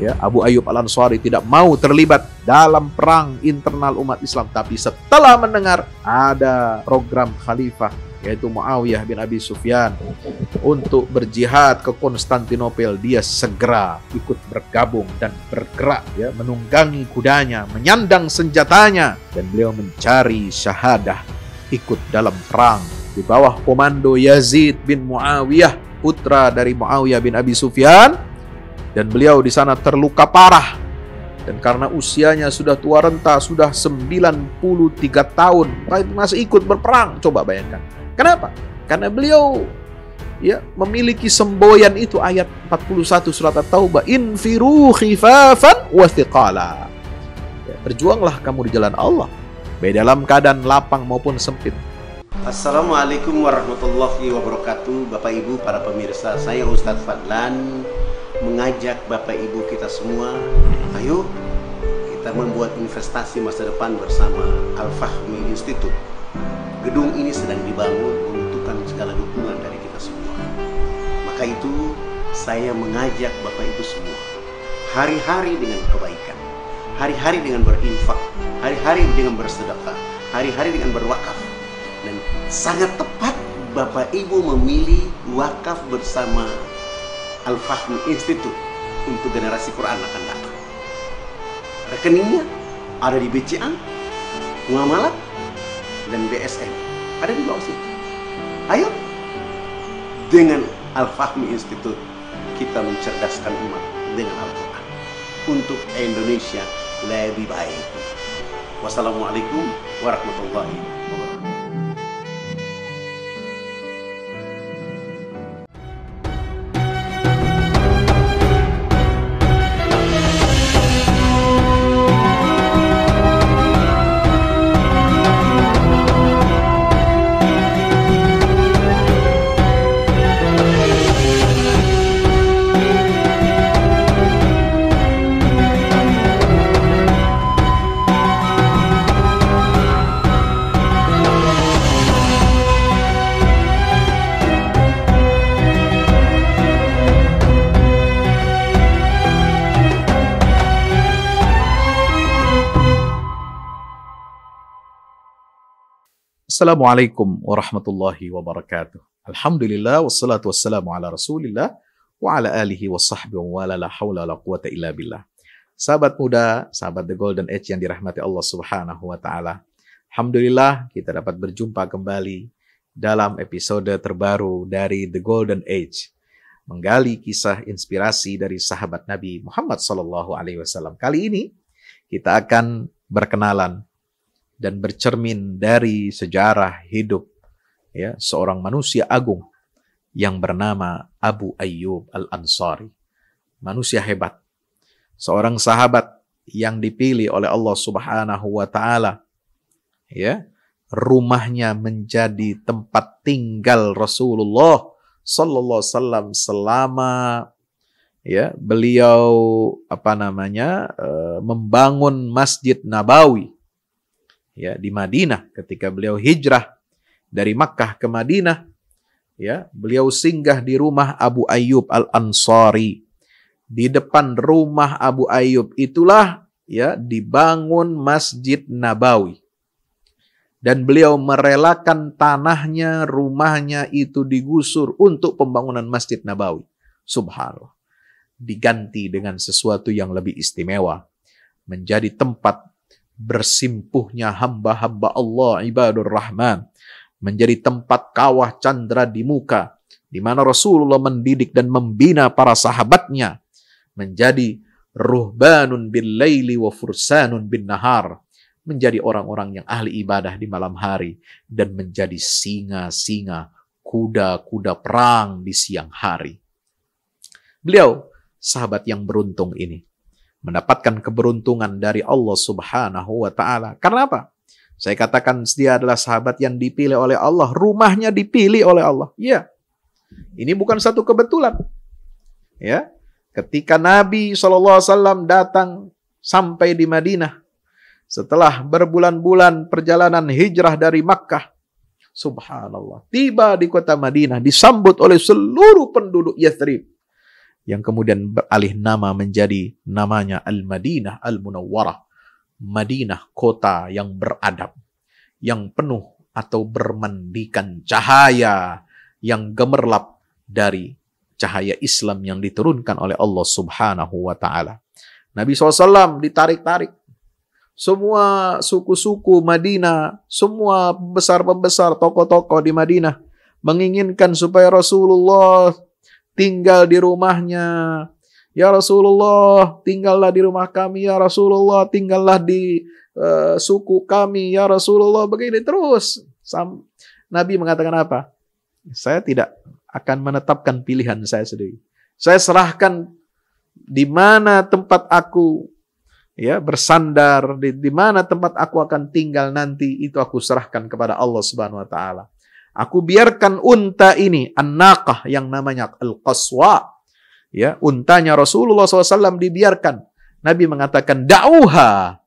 ya Abu Ayyub Al Ansari tidak mau terlibat dalam perang internal umat Islam tapi setelah mendengar ada program khalifah yaitu Muawiyah bin Abi Sufyan untuk berjihad ke Konstantinopel dia segera ikut bergabung dan bergerak ya menunggangi kudanya menyandang senjatanya dan beliau mencari syahadah ikut dalam perang di bawah komando Yazid bin Muawiyah putra dari Muawiyah bin Abi Sufyan dan beliau di sana terluka parah. Dan karena usianya sudah tua renta, sudah 93 tahun, masih ikut berperang. Coba bayangkan. Kenapa? Karena beliau ya memiliki semboyan itu ayat 41 surat At-Taubah infiru khifafan wa thiqala ya, berjuanglah kamu di jalan Allah baik dalam keadaan lapang maupun sempit Assalamualaikum warahmatullahi wabarakatuh Bapak Ibu para pemirsa saya Ustadz Fadlan mengajak Bapak Ibu kita semua, ayo kita membuat investasi masa depan bersama Al-Fahmi Institute. Gedung ini sedang dibangun membutuhkan segala dukungan dari kita semua. Maka itu saya mengajak Bapak Ibu semua, hari-hari dengan kebaikan, hari-hari dengan berinfak, hari-hari dengan bersedekah, hari-hari dengan berwakaf. Dan sangat tepat Bapak Ibu memilih wakaf bersama Al fahmi Institute untuk generasi Quran akan datang. Rekeningnya ada di BCA, Muamalat, dan BSN. Ada di bawah sini. Ayo, dengan Al Fahmi Institute kita mencerdaskan umat dengan Al-Quran untuk Indonesia lebih baik. Wassalamualaikum warahmatullahi wabarakatuh. Assalamualaikum warahmatullahi wabarakatuh. Alhamdulillah wassalatu wassalamu ala Rasulillah wa ala alihi wa sahbihi wa la haula la quwata illa billah. Sahabat muda, sahabat The Golden Age yang dirahmati Allah Subhanahu wa taala. Alhamdulillah kita dapat berjumpa kembali dalam episode terbaru dari The Golden Age menggali kisah inspirasi dari sahabat Nabi Muhammad sallallahu alaihi wasallam. Kali ini kita akan berkenalan dan bercermin dari sejarah hidup ya seorang manusia agung yang bernama Abu Ayyub Al-Ansari. Manusia hebat. Seorang sahabat yang dipilih oleh Allah Subhanahu wa taala. Ya, rumahnya menjadi tempat tinggal Rasulullah sallallahu alaihi wasallam selama ya beliau apa namanya eh, membangun Masjid Nabawi ya di Madinah ketika beliau hijrah dari Makkah ke Madinah ya beliau singgah di rumah Abu Ayyub Al Ansari di depan rumah Abu Ayyub itulah ya dibangun Masjid Nabawi dan beliau merelakan tanahnya, rumahnya itu digusur untuk pembangunan Masjid Nabawi. Subhanallah. Diganti dengan sesuatu yang lebih istimewa. Menjadi tempat bersimpuhnya hamba-hamba Allah ibadur rahman menjadi tempat kawah candra di muka di mana Rasulullah mendidik dan membina para sahabatnya menjadi ruhbanun bin laili wa fursanun bin nahar menjadi orang-orang yang ahli ibadah di malam hari dan menjadi singa-singa kuda-kuda perang di siang hari beliau sahabat yang beruntung ini mendapatkan keberuntungan dari Allah Subhanahu wa taala. Karena apa? Saya katakan dia adalah sahabat yang dipilih oleh Allah, rumahnya dipilih oleh Allah. Ya. Ini bukan satu kebetulan. Ya. Ketika Nabi SAW datang sampai di Madinah, setelah berbulan-bulan perjalanan hijrah dari Makkah, subhanallah, tiba di kota Madinah, disambut oleh seluruh penduduk Yathrib yang kemudian beralih nama menjadi namanya Al-Madinah Al-Munawwarah. Madinah kota yang beradab, yang penuh atau bermandikan cahaya yang gemerlap dari cahaya Islam yang diturunkan oleh Allah Subhanahu wa taala. Nabi SAW ditarik-tarik. Semua suku-suku Madinah, semua besar-besar, tokoh-tokoh di Madinah menginginkan supaya Rasulullah tinggal di rumahnya. Ya Rasulullah, tinggallah di rumah kami. Ya Rasulullah, tinggallah di uh, suku kami. Ya Rasulullah, begini terus. Sam Nabi mengatakan apa? Saya tidak akan menetapkan pilihan saya sendiri. Saya serahkan di mana tempat aku ya bersandar, di, di mana tempat aku akan tinggal nanti itu aku serahkan kepada Allah Subhanahu wa taala. Aku biarkan unta ini, anakah yang namanya al-qaswa. Ya, untanya Rasulullah SAW dibiarkan. Nabi mengatakan, da'uha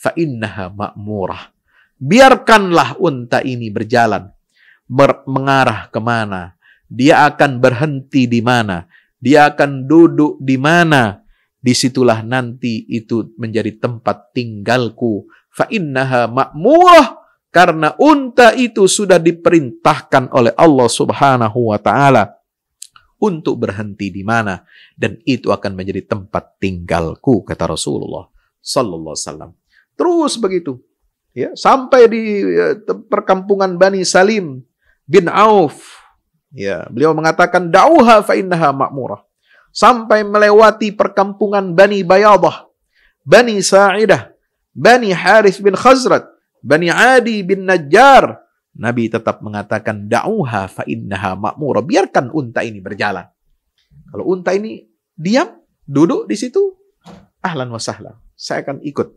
fa'innaha ma'murah. Biarkanlah unta ini berjalan. Ber mengarah kemana. Dia akan berhenti di mana. Dia akan duduk di mana. Disitulah nanti itu menjadi tempat tinggalku. Fa'innaha ma'murah karena unta itu sudah diperintahkan oleh Allah Subhanahu wa taala untuk berhenti di mana dan itu akan menjadi tempat tinggalku kata Rasulullah sallallahu alaihi wasallam. Terus begitu. Ya, sampai di ya, perkampungan Bani Salim bin Auf. Ya, beliau mengatakan dauha fa innaha ma'murah. Sampai melewati perkampungan Bani Bayadah, Bani Sa'idah, Bani Harith bin Khazrat. Bani Adi bin Najjar. Nabi tetap mengatakan da'uha fa ma'mura. Biarkan unta ini berjalan. Kalau unta ini diam, duduk di situ, ahlan wa sahlan. Saya akan ikut.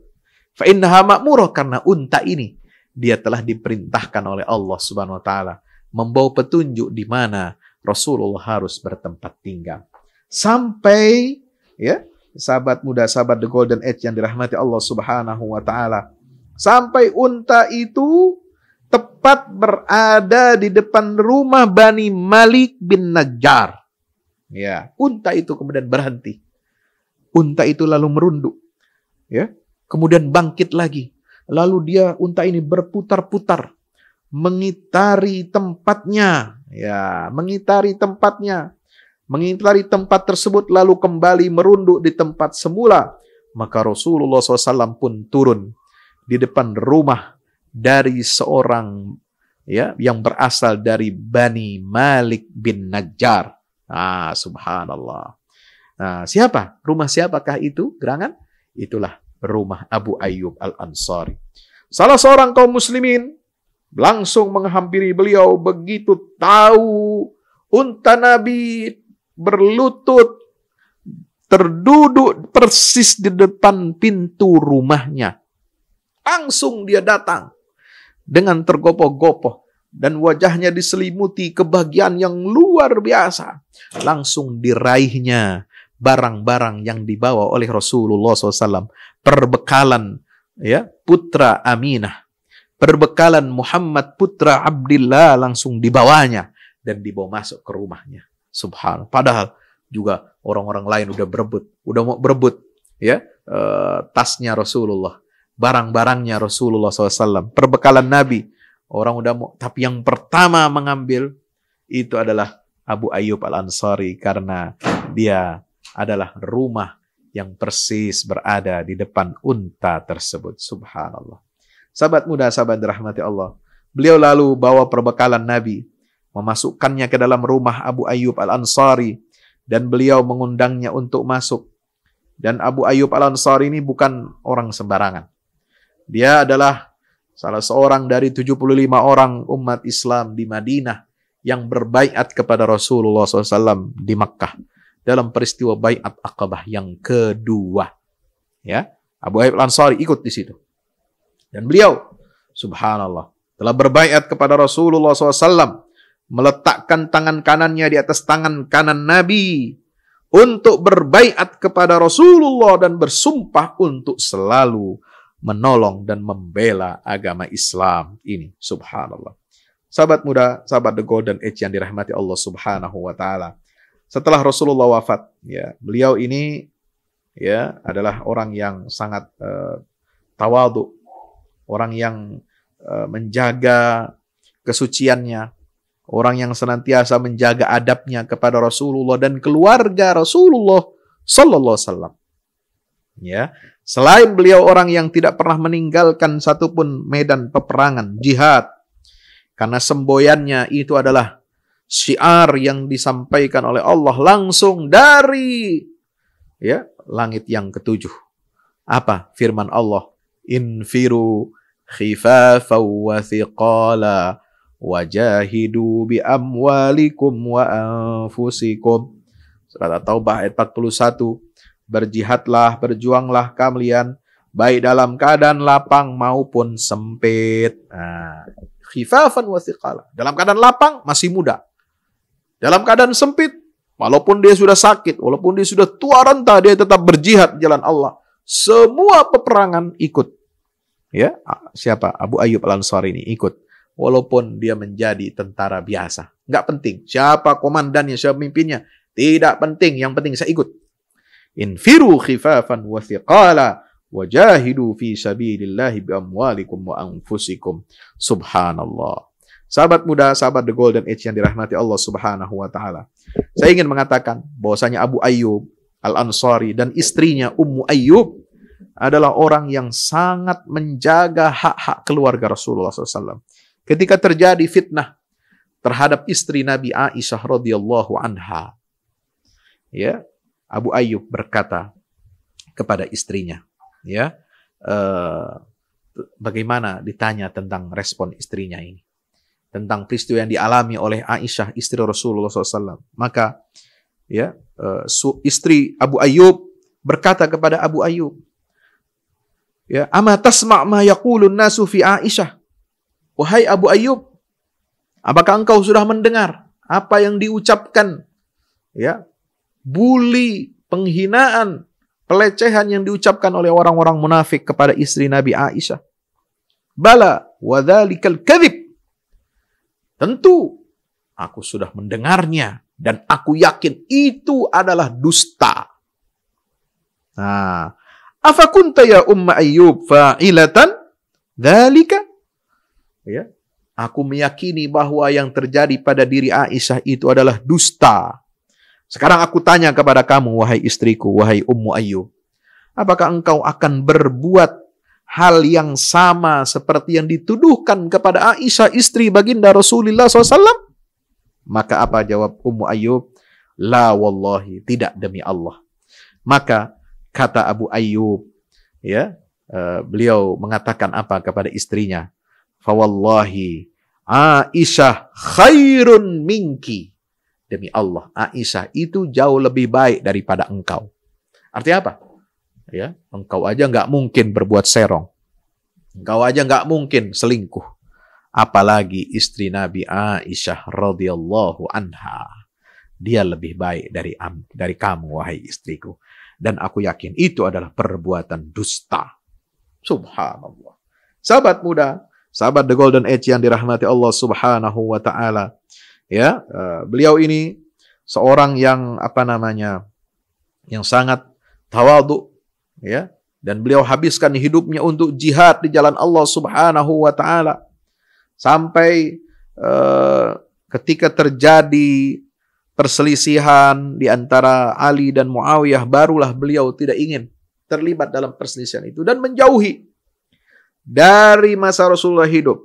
Fa ma'mura karena unta ini dia telah diperintahkan oleh Allah Subhanahu wa taala membawa petunjuk di mana Rasulullah harus bertempat tinggal. Sampai ya sahabat muda, sahabat the golden age yang dirahmati Allah Subhanahu wa taala Sampai unta itu tepat berada di depan rumah Bani Malik bin Najjar. Ya, unta itu kemudian berhenti. Unta itu lalu merunduk. Ya, kemudian bangkit lagi. Lalu dia unta ini berputar-putar mengitari tempatnya, ya, mengitari tempatnya. Mengitari tempat tersebut lalu kembali merunduk di tempat semula. Maka Rasulullah SAW pun turun di depan rumah dari seorang ya yang berasal dari Bani Malik bin Najjar. Ah, subhanallah. Nah, siapa? Rumah siapakah itu? Gerangan? Itulah rumah Abu Ayyub Al-Ansari. Salah seorang kaum muslimin langsung menghampiri beliau begitu tahu unta Nabi berlutut terduduk persis di depan pintu rumahnya. Langsung dia datang dengan tergopoh-gopoh dan wajahnya diselimuti kebahagiaan yang luar biasa. Langsung diraihnya barang-barang yang dibawa oleh Rasulullah SAW. Perbekalan ya putra Aminah. Perbekalan Muhammad putra Abdullah langsung dibawanya dan dibawa masuk ke rumahnya. Subhanallah. Padahal juga orang-orang lain udah berebut, udah mau berebut ya eh, tasnya Rasulullah barang-barangnya Rasulullah SAW, perbekalan Nabi. Orang udah mau, tapi yang pertama mengambil itu adalah Abu Ayyub Al-Ansari karena dia adalah rumah yang persis berada di depan unta tersebut. Subhanallah. Sahabat muda, sahabat dirahmati Allah. Beliau lalu bawa perbekalan Nabi, memasukkannya ke dalam rumah Abu Ayyub Al-Ansari dan beliau mengundangnya untuk masuk. Dan Abu Ayyub Al-Ansari ini bukan orang sembarangan. Dia adalah salah seorang dari 75 orang umat Islam di Madinah yang berbaikat kepada Rasulullah SAW di Makkah dalam peristiwa baiat Aqabah yang kedua. Ya, Abu Ayyub Ansari ikut di situ. Dan beliau, subhanallah, telah berbaikat kepada Rasulullah SAW, meletakkan tangan kanannya di atas tangan kanan Nabi untuk berbaikat kepada Rasulullah dan bersumpah untuk selalu menolong dan membela agama Islam ini. Subhanallah. Sahabat muda, sahabat the golden age yang dirahmati Allah Subhanahu wa taala. Setelah Rasulullah wafat, ya, beliau ini ya adalah orang yang sangat uh, eh, tawadu, orang yang uh, menjaga kesuciannya, orang yang senantiasa menjaga adabnya kepada Rasulullah dan keluarga Rasulullah sallallahu alaihi wasallam. Ya, selain beliau orang yang tidak pernah meninggalkan satupun medan peperangan, jihad. Karena semboyannya itu adalah syiar yang disampaikan oleh Allah langsung dari ya langit yang ketujuh. Apa firman Allah? Infiru khifafan wa thiqala wajahidu bi amwalikum wa anfusikum. Surat At-Taubah ayat 41 berjihadlah, berjuanglah kalian baik dalam keadaan lapang maupun sempit. Nah, khifafan wasiqala. Dalam keadaan lapang masih muda. Dalam keadaan sempit, walaupun dia sudah sakit, walaupun dia sudah tua renta, dia tetap berjihad jalan Allah. Semua peperangan ikut. Ya, siapa? Abu Ayub Al-Ansari ini ikut. Walaupun dia menjadi tentara biasa. Nggak penting. Siapa komandannya, siapa pemimpinnya. Tidak penting. Yang penting saya ikut. Infiru khifafan wa thiqala wajahidu fi sabilillahi bi amwalikum wa anfusikum. Subhanallah. Sahabat muda, sahabat The Golden Age yang dirahmati Allah Subhanahu wa taala. Saya ingin mengatakan bahwasanya Abu Ayyub Al-Ansari dan istrinya Ummu Ayyub adalah orang yang sangat menjaga hak-hak keluarga Rasulullah SAW. Ketika terjadi fitnah terhadap istri Nabi Aisyah radhiyallahu anha, ya Abu Ayyub berkata kepada istrinya, ya, eh, bagaimana ditanya tentang respon istrinya ini, tentang peristiwa yang dialami oleh Aisyah istri Rasulullah SAW. Maka, ya, eh, istri Abu Ayyub berkata kepada Abu Ayyub, ya, ama tasma' ma kulun nasu fi Aisyah. Wahai Abu Ayyub, apakah engkau sudah mendengar apa yang diucapkan ya bully, penghinaan, pelecehan yang diucapkan oleh orang-orang munafik kepada istri Nabi Aisyah. Bala wadhalikal kadhib. Tentu aku sudah mendengarnya dan aku yakin itu adalah dusta. Nah, afakunta ya umma ayyub fa'ilatan dhalika? Ya, aku meyakini bahwa yang terjadi pada diri Aisyah itu adalah dusta. Sekarang aku tanya kepada kamu, wahai istriku, wahai Ummu Ayyub. Apakah engkau akan berbuat hal yang sama seperti yang dituduhkan kepada Aisyah istri baginda Rasulullah SAW? Maka apa jawab Ummu Ayyub? La wallahi, tidak demi Allah. Maka kata Abu Ayyub, ya, eh, beliau mengatakan apa kepada istrinya? Fawallahi Aisyah khairun minki. Demi Allah, Aisyah itu jauh lebih baik daripada engkau. Arti apa? Ya, engkau aja nggak mungkin berbuat serong. Engkau aja nggak mungkin selingkuh. Apalagi istri Nabi Aisyah radhiyallahu anha. Dia lebih baik dari dari kamu wahai istriku. Dan aku yakin itu adalah perbuatan dusta. Subhanallah. Sahabat muda, sahabat The Golden Age yang dirahmati Allah Subhanahu wa taala, Ya, eh, beliau ini seorang yang apa namanya? yang sangat tawadhu ya dan beliau habiskan hidupnya untuk jihad di jalan Allah Subhanahu wa taala sampai uh, ketika terjadi perselisihan di antara Ali dan Muawiyah barulah beliau tidak ingin terlibat dalam perselisihan itu dan menjauhi dari masa Rasulullah hidup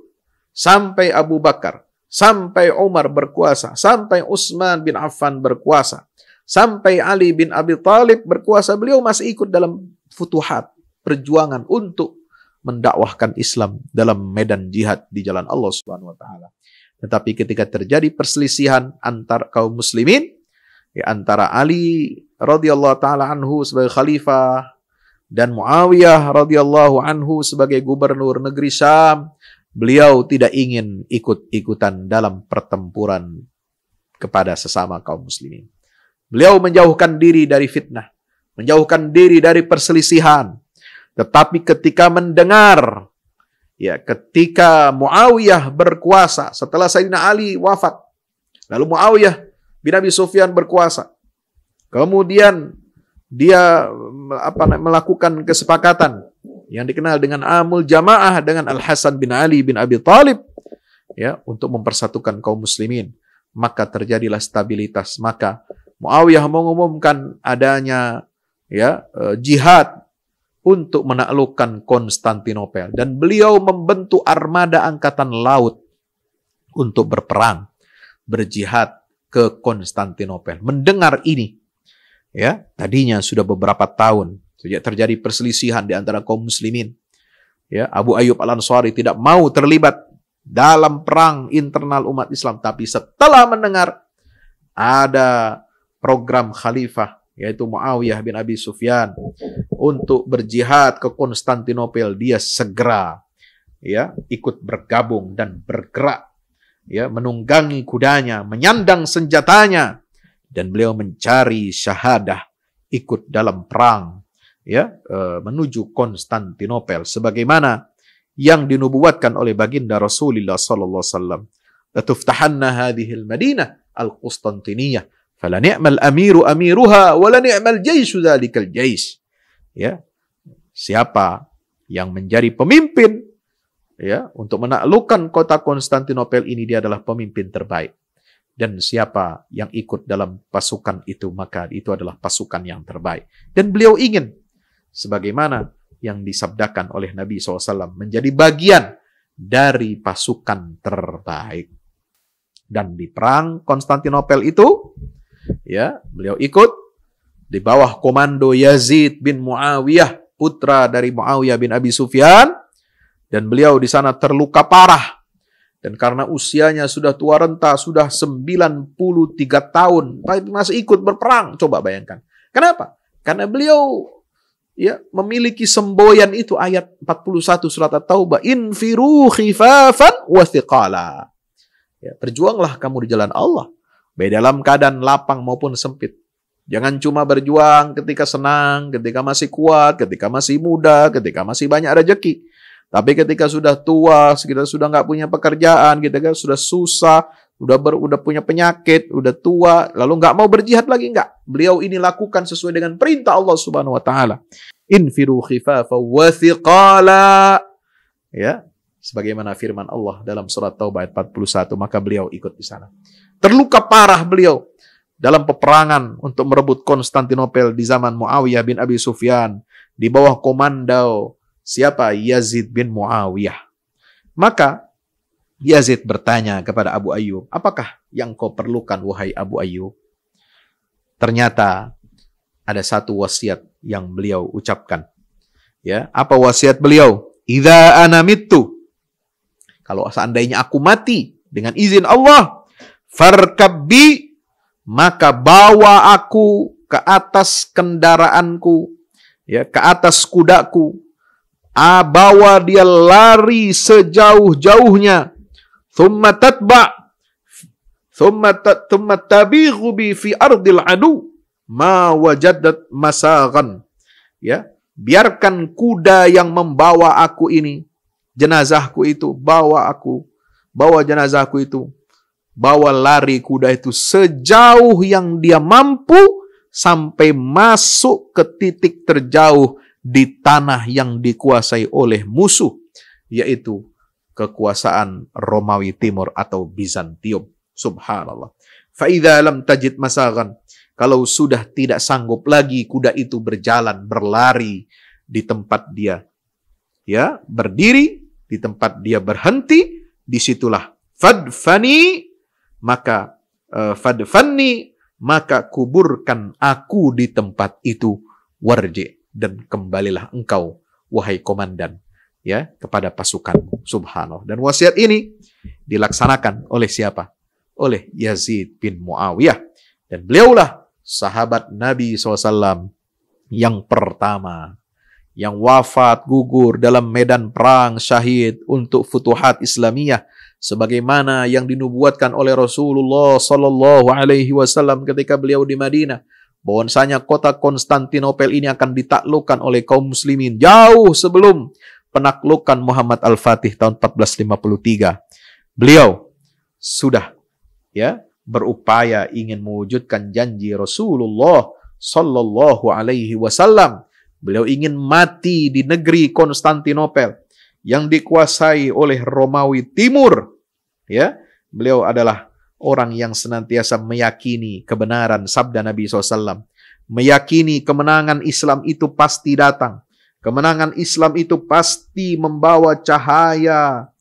sampai Abu Bakar sampai Umar berkuasa, sampai Utsman bin Affan berkuasa, sampai Ali bin Abi Thalib berkuasa, beliau masih ikut dalam futuhat, perjuangan untuk mendakwahkan Islam dalam medan jihad di jalan Allah Subhanahu wa taala. Tetapi ketika terjadi perselisihan antar kaum muslimin ya antara Ali radhiyallahu taala anhu sebagai khalifah dan Muawiyah radhiyallahu anhu sebagai gubernur negeri Syam Beliau tidak ingin ikut-ikutan dalam pertempuran kepada sesama kaum muslimin. Beliau menjauhkan diri dari fitnah, menjauhkan diri dari perselisihan. Tetapi ketika mendengar ya ketika Muawiyah berkuasa setelah Sayyidina Ali wafat, lalu Muawiyah bin Abi Sufyan berkuasa. Kemudian dia apa melakukan kesepakatan yang dikenal dengan Amul Jamaah dengan Al Hasan bin Ali bin Abi Thalib ya untuk mempersatukan kaum muslimin maka terjadilah stabilitas maka Muawiyah mengumumkan adanya ya e, jihad untuk menaklukkan Konstantinopel dan beliau membentuk armada angkatan laut untuk berperang berjihad ke Konstantinopel mendengar ini ya tadinya sudah beberapa tahun Sejak ya, terjadi perselisihan di antara kaum muslimin. Ya, Abu Ayyub Al-Ansari tidak mau terlibat dalam perang internal umat Islam, tapi setelah mendengar ada program khalifah yaitu Muawiyah bin Abi Sufyan untuk berjihad ke Konstantinopel, dia segera ya ikut bergabung dan bergerak ya menunggangi kudanya, menyandang senjatanya dan beliau mencari syahadah ikut dalam perang ya e, menuju Konstantinopel sebagaimana yang dinubuatkan oleh baginda Rasulullah sallallahu alaihi wasallam latuftahanna al madinah al-Qustantiniyah fala ni'mal amiru amiruha wa la ni'mal jaysu dzalikal jais ya siapa yang menjadi pemimpin ya untuk menaklukkan kota Konstantinopel ini dia adalah pemimpin terbaik dan siapa yang ikut dalam pasukan itu maka itu adalah pasukan yang terbaik dan beliau ingin sebagaimana yang disabdakan oleh Nabi SAW menjadi bagian dari pasukan terbaik. Dan di perang Konstantinopel itu, ya beliau ikut di bawah komando Yazid bin Muawiyah, putra dari Muawiyah bin Abi Sufyan, dan beliau di sana terluka parah dan karena usianya sudah tua renta, sudah 93 tahun, masih ikut berperang. Coba bayangkan. Kenapa? Karena beliau ya memiliki semboyan itu ayat 41 surat At-Taubah infiru khifafan wastiqala ya berjuanglah kamu di jalan Allah baik dalam keadaan lapang maupun sempit jangan cuma berjuang ketika senang ketika masih kuat ketika masih muda ketika masih banyak rezeki tapi ketika sudah tua kita sudah nggak punya pekerjaan kita kan sudah susah sudah ber, udah punya penyakit udah tua lalu nggak mau berjihad lagi nggak beliau ini lakukan sesuai dengan perintah Allah Subhanahu wa taala. Infiru khifafa wa thiqala. Ya, sebagaimana firman Allah dalam surat Taubah ayat 41, maka beliau ikut di sana. Terluka parah beliau dalam peperangan untuk merebut Konstantinopel di zaman Muawiyah bin Abi Sufyan di bawah komando siapa? Yazid bin Muawiyah. Maka Yazid bertanya kepada Abu Ayyub, "Apakah yang kau perlukan wahai Abu Ayyub?" Ternyata ada satu wasiat yang beliau ucapkan. Ya, apa wasiat beliau? Idza anamitu. Kalau seandainya aku mati dengan izin Allah, farkabbi maka bawa aku ke atas kendaraanku, ya, ke atas kudaku. A, ah, bawa dia lari sejauh-jauhnya. Thumma tatba bi fi Ya, biarkan kuda yang membawa aku ini, jenazahku itu, bawa aku, bawa jenazahku itu, bawa lari kuda itu sejauh yang dia mampu sampai masuk ke titik terjauh di tanah yang dikuasai oleh musuh, yaitu kekuasaan Romawi Timur atau Bizantium. Subhanallah. Fa'idha lam tajid masagan. Kalau sudah tidak sanggup lagi kuda itu berjalan, berlari di tempat dia. Ya, berdiri di tempat dia berhenti, disitulah fadfani maka uh, fadfani maka kuburkan aku di tempat itu warji dan kembalilah engkau wahai komandan ya kepada pasukan subhanallah dan wasiat ini dilaksanakan oleh siapa oleh Yazid bin Muawiyah. Dan beliaulah sahabat Nabi SAW yang pertama yang wafat gugur dalam medan perang syahid untuk futuhat Islamiah sebagaimana yang dinubuatkan oleh Rasulullah sallallahu alaihi wasallam ketika beliau di Madinah bahwasanya kota Konstantinopel ini akan ditaklukkan oleh kaum muslimin jauh sebelum penaklukan Muhammad Al-Fatih tahun 1453 beliau sudah ya berupaya ingin mewujudkan janji Rasulullah Shallallahu Alaihi Wasallam. Beliau ingin mati di negeri Konstantinopel yang dikuasai oleh Romawi Timur. Ya, beliau adalah orang yang senantiasa meyakini kebenaran sabda Nabi SAW. Meyakini kemenangan Islam itu pasti datang. Kemenangan Islam itu pasti membawa cahaya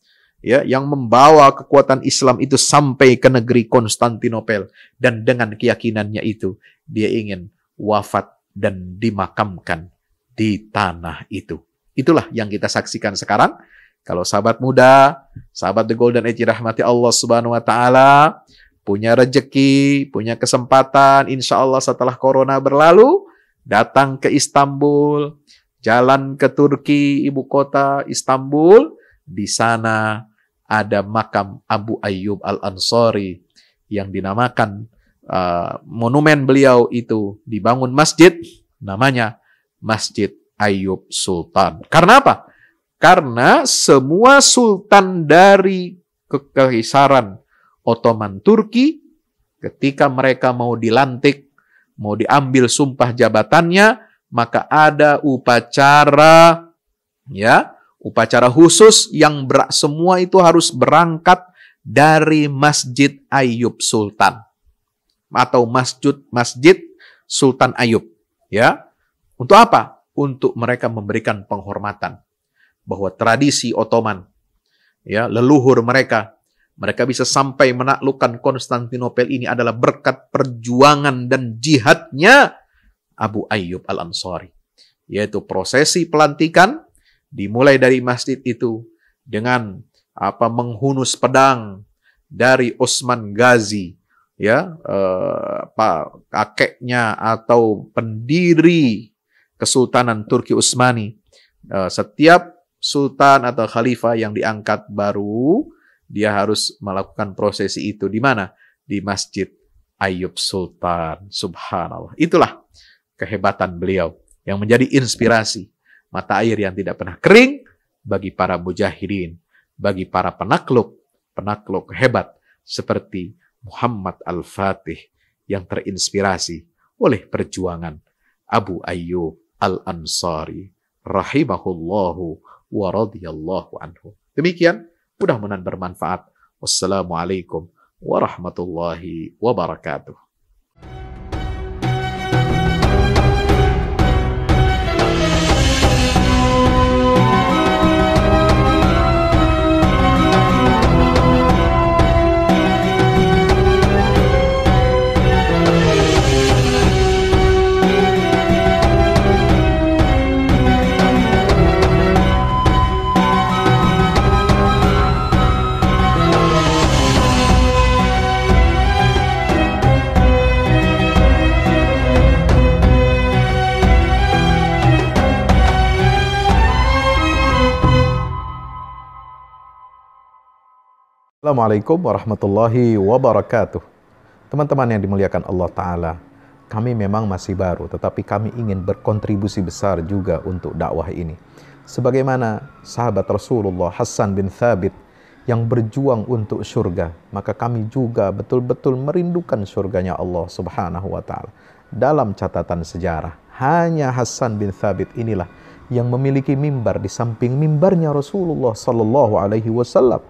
ya yang membawa kekuatan Islam itu sampai ke negeri Konstantinopel dan dengan keyakinannya itu dia ingin wafat dan dimakamkan di tanah itu. Itulah yang kita saksikan sekarang. Kalau sahabat muda, sahabat The Golden Age rahmati Allah Subhanahu wa taala punya rejeki, punya kesempatan insya Allah setelah corona berlalu datang ke Istanbul, jalan ke Turki ibu kota Istanbul, di sana ada makam Abu Ayyub Al-Ansari yang dinamakan uh, monumen beliau itu dibangun masjid namanya Masjid Ayub Sultan. Karena apa? Karena semua sultan dari kekaisaran Ottoman Turki ketika mereka mau dilantik, mau diambil sumpah jabatannya, maka ada upacara ya Upacara khusus yang ber, semua itu harus berangkat dari Masjid Ayub Sultan atau Masjid Masjid Sultan Ayub, ya. Untuk apa? Untuk mereka memberikan penghormatan bahwa tradisi Ottoman, ya, leluhur mereka, mereka bisa sampai menaklukkan Konstantinopel ini adalah berkat perjuangan dan jihadnya Abu Ayub Al-Ansari, yaitu prosesi pelantikan dimulai dari masjid itu dengan apa menghunus pedang dari Osman Ghazi ya eh, apa kakeknya atau pendiri Kesultanan Turki Utsmani eh, setiap sultan atau khalifah yang diangkat baru dia harus melakukan prosesi itu di mana di Masjid Ayub Sultan subhanallah itulah kehebatan beliau yang menjadi inspirasi mata air yang tidak pernah kering bagi para mujahidin, bagi para penakluk, penakluk hebat seperti Muhammad Al-Fatih yang terinspirasi oleh perjuangan Abu Ayyub Al-Ansari rahimahullahu wa radiyallahu anhu. Demikian, mudah-mudahan bermanfaat. Wassalamualaikum warahmatullahi wabarakatuh. Assalamualaikum warahmatullahi wabarakatuh. Teman-teman yang dimuliakan Allah Ta'ala, kami memang masih baru, tetapi kami ingin berkontribusi besar juga untuk dakwah ini. Sebagaimana sahabat Rasulullah Hasan bin Thabit yang berjuang untuk surga, maka kami juga betul-betul merindukan surganya Allah Subhanahu wa Ta'ala. Dalam catatan sejarah, hanya Hasan bin Thabit inilah yang memiliki mimbar di samping mimbarnya Rasulullah Sallallahu Alaihi Wasallam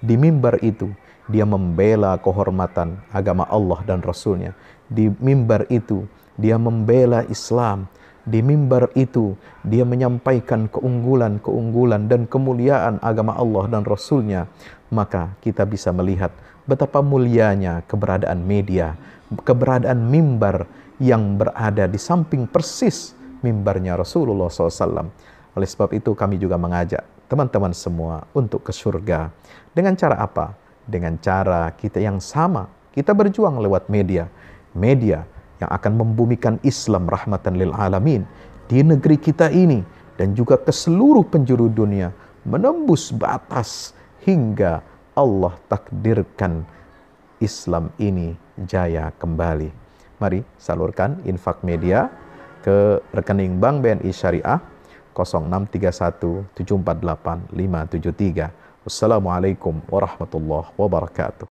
di mimbar itu, dia membela kehormatan agama Allah dan Rasulnya. Di mimbar itu, dia membela Islam. Di mimbar itu, dia menyampaikan keunggulan-keunggulan dan kemuliaan agama Allah dan Rasulnya. Maka kita bisa melihat betapa mulianya keberadaan media, keberadaan mimbar yang berada di samping persis mimbarnya Rasulullah SAW. Oleh sebab itu kami juga mengajak teman-teman semua untuk ke surga. Dengan cara apa? Dengan cara kita yang sama. Kita berjuang lewat media. Media yang akan membumikan Islam rahmatan lil alamin di negeri kita ini dan juga ke seluruh penjuru dunia menembus batas hingga Allah takdirkan Islam ini jaya kembali. Mari salurkan infak media ke rekening Bank BNI Syariah 0631 748 573. Wassalamualaikum warahmatullahi wabarakatuh.